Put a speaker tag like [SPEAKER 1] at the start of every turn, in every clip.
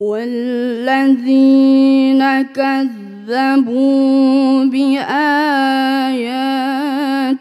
[SPEAKER 1] والذين كذبوا بآياتنا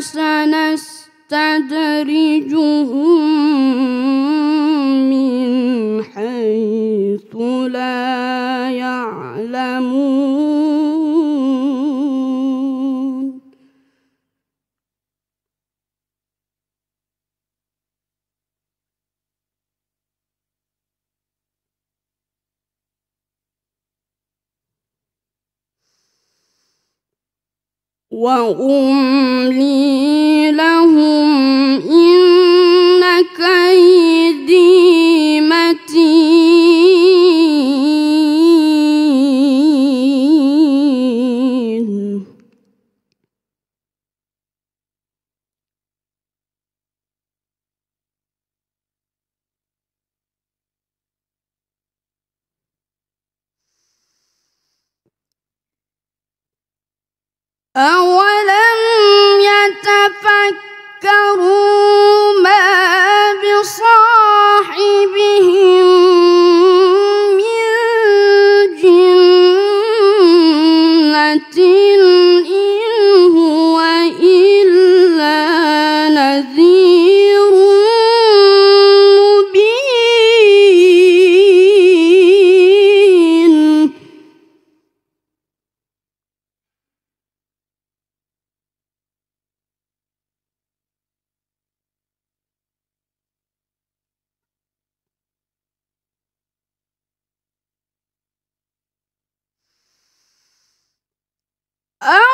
[SPEAKER 1] سنستدرجهم وأملي له أَوَ Oh!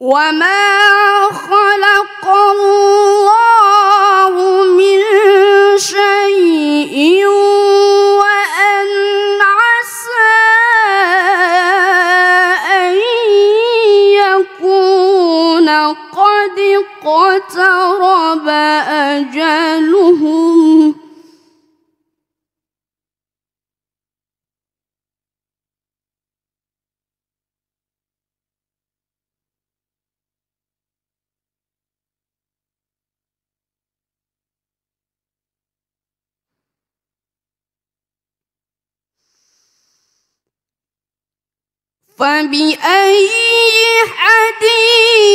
[SPEAKER 1] وما خلق الله من شيء وأن عسى أن يكون قد اقترب أجله فبأي حديث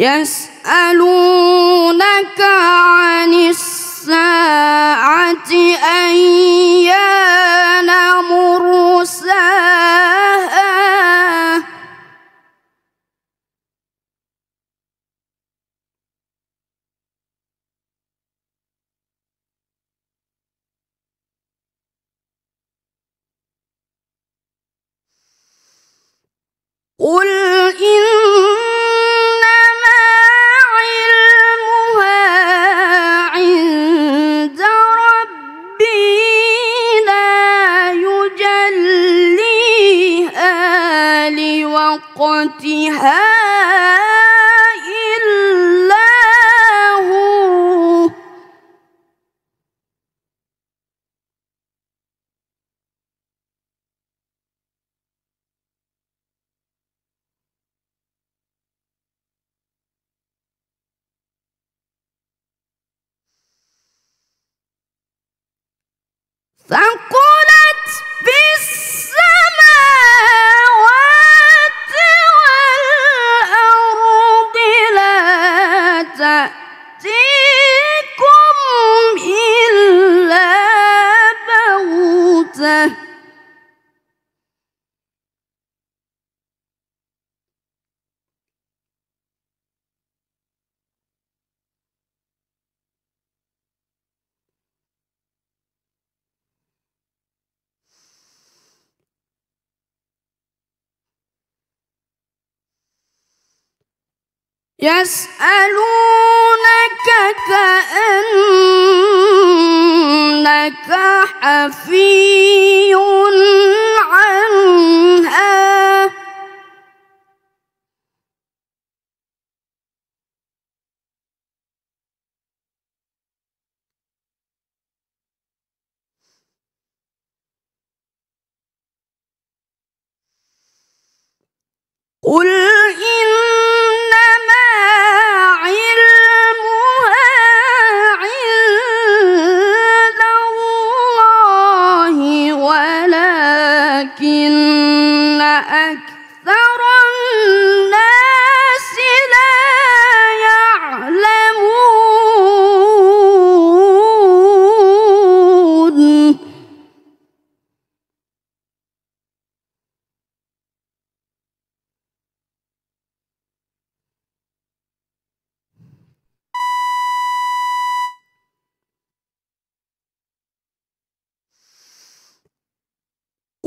[SPEAKER 1] يسألونك عن الساعة طاقتها إلا هو فقل يسألونك كأنك حفي عنها قل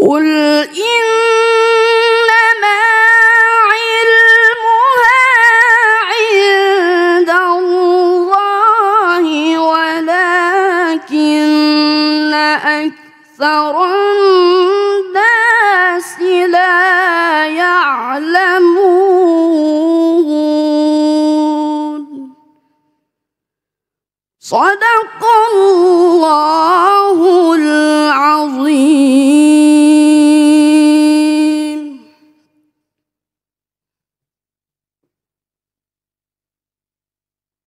[SPEAKER 1] قل إنما علمها عند الله ولكن أكثر الناس لا يعلمون صدق الله العظيم